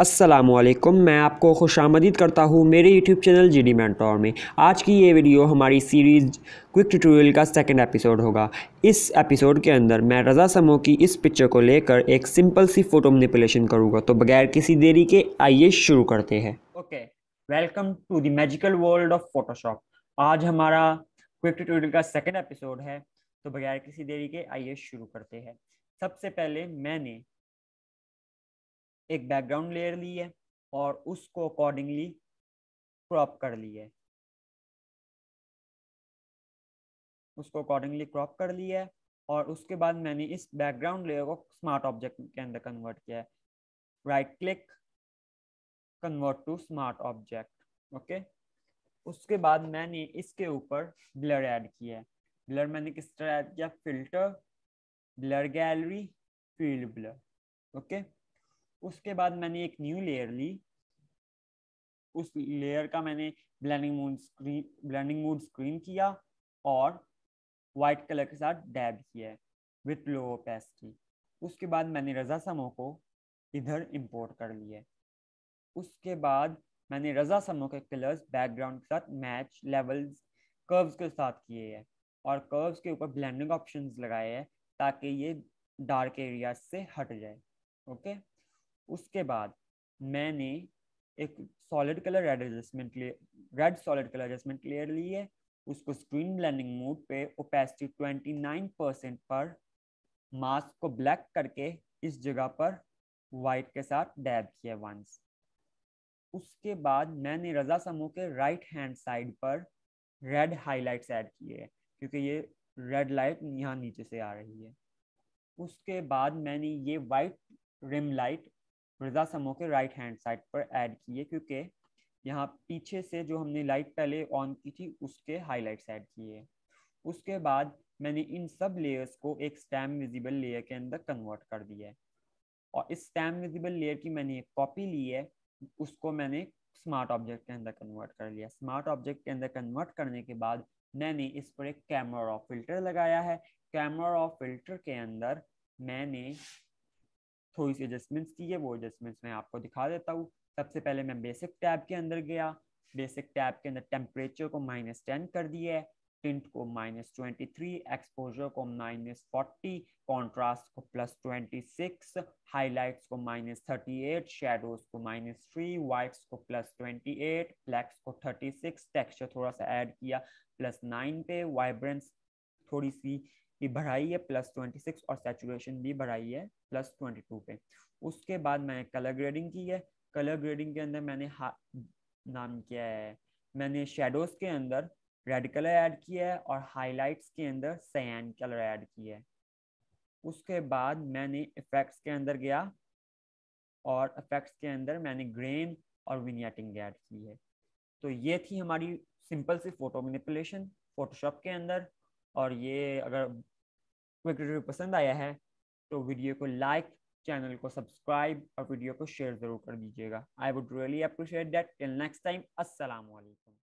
असलम मैं आपको खुश आमदीद करता हूँ मेरे YouTube channel G D mentor में आज की ये वीडियो हमारी सीरीज़ क्विक ट्यूटोरियल का सेकेंड एपिसोड होगा इस एपिसोड के अंदर मैं रज़ा समो की इस पिक्चर को लेकर एक सिंपल सी फ़ोटो मनिपुलेशन करूँगा तो बगैर किसी देरी के आइए शुरू करते हैं okay welcome to the magical world of Photoshop आज हमारा क्विक ट्यूटोरियल का सेकेंड एपिसोड है तो बगैर किसी देरी के आइए शुरू करते हैं सबसे पहले मैंने एक बैकग्राउंड लेयर ली है और उसको अकॉर्डिंगली क्रॉप कर ली है उसको अकॉर्डिंगली क्रॉप कर लिया है और उसके बाद मैंने इस बैकग्राउंड लेयर को स्मार्ट ऑब्जेक्ट के अंदर कन्वर्ट किया है right click convert to smart object okay उसके बाद मैंने इसके ऊपर ब्लर ऐड किया है ब्लर मैंने किस तरह ऐड किया filter blur gallery field blur okay okay? उसके बाद मैंने एक न्यू लेयर ली उस लेयर का मैंने blending mode screen blending mode screen किया और वाइट कलर के साथ डैब किया विथ लो पेस्टी उसके बाद मैंने रज़ा समो को इधर इंपोर्ट कर लिया उसके बाद मैंने रज़ा समो के कलर्स बैकग्राउंड के साथ मैच लेवल्स कर्व्स के साथ किए हैं और कर्व्स के ऊपर ब्लेंडिंग ऑप्शंस लगाए हैं ताकि ये डार्क एरिया से हट जाए ओके उसके बाद मैंने एक solid colour red adjustment red solid colour adjustment layer ली है उसको स्क्रीन ब्लेंडिंग मोड पे ओपेसिटी 29 परसेंट पर मास्क को ब्लैक करके इस जगह पर वाइट के साथ डैब किया वंस उसके बाद मैंने रजा समूह के राइट हैंड साइड पर रेड हाईलाइट्स ऐड किए हैं क्योंकि ये रेड लाइट यहाँ नीचे से आ रही है उसके बाद मैंने ये वाइट रिम लाइट मृदा समूह के राइट हैंड साइड पर ऐड किए क्योंकि यहाँ पीछे से जो हमने लाइट पहले ऑन की थी उसके हाईलाइट्स ऐड किए उसके बाद मैंने इन सब लेयर्स को एक स्टैम विजिबल लेयर के अंदर कन्वर्ट कर दिया है और इस स्टैम विजिबल लेयर की मैंने एक कॉपी ली है उसको मैंने स्मार्ट ऑब्जेक्ट के अंदर कन्वर्ट कर लिया स्मार्ट ऑब्जेक्ट के अंदर कन्वर्ट करने के बाद मैंने इस पर एक कैमरा ऑफ फिल्टर लगाया है कैमरा ऑफ फिल्टर के अंदर मैंने थोड़ी सी एडजस्टमेंट्स की है वो एडजस्टमेंट्स मैं आपको दिखा देता हूँ सबसे पहले मैं बेसिक टैब के अंदर गया बेसिक टैब के अंदर टेम्परेचर को माइनस टेन कर दिया है टिंट को माइनस ट्वेंटी थ्री एक्सपोजर को माइनस फोर्टी कॉन्ट्रास्ट को प्लस ट्वेंटी सिक्स हाईलाइट्स को माइनस थर्टी एट शेडोज को माइनस थ्री वाइट्स को प्लस ट्वेंटी एट ब्लैक्स को थर्टी सिक्स टेक्सचर थोड़ा सा ऐड किया प्लस नाइन पे वाइब्रेंस थोड़ी सी भी बढ़ाई है प्लस ट्वेंटी सिक्स और सेचुरेशन भी बढ़ाई है प्लस ट्वेंटी टू पे उसके बाद मैंने कलर ग्रेडिंग की है कलर ग्रेडिंग के अंदर मैंने हा नाम किया है मैंने शेडोज के अंदर रेड कलर ऐड किया है और हाईलाइट्स के अंदर सैन कलर ऐड किया है उसके बाद मैंने इफेक्ट्स के अंदर गया और इफेक्ट्स के अंदर मैंने ग्रेन और विनियटिंग ऐड की है तो ये थी हमारी सिंपल सी फोटो मैनिपुलेशन फोटोशॉप के अंदर और ये अगर क्विक पसंद आया है तो वीडियो को लाइक चैनल को सब्सक्राइब और वीडियो को शेयर ज़रूर कर दीजिएगा I would really appreciate that till next time वालेकुम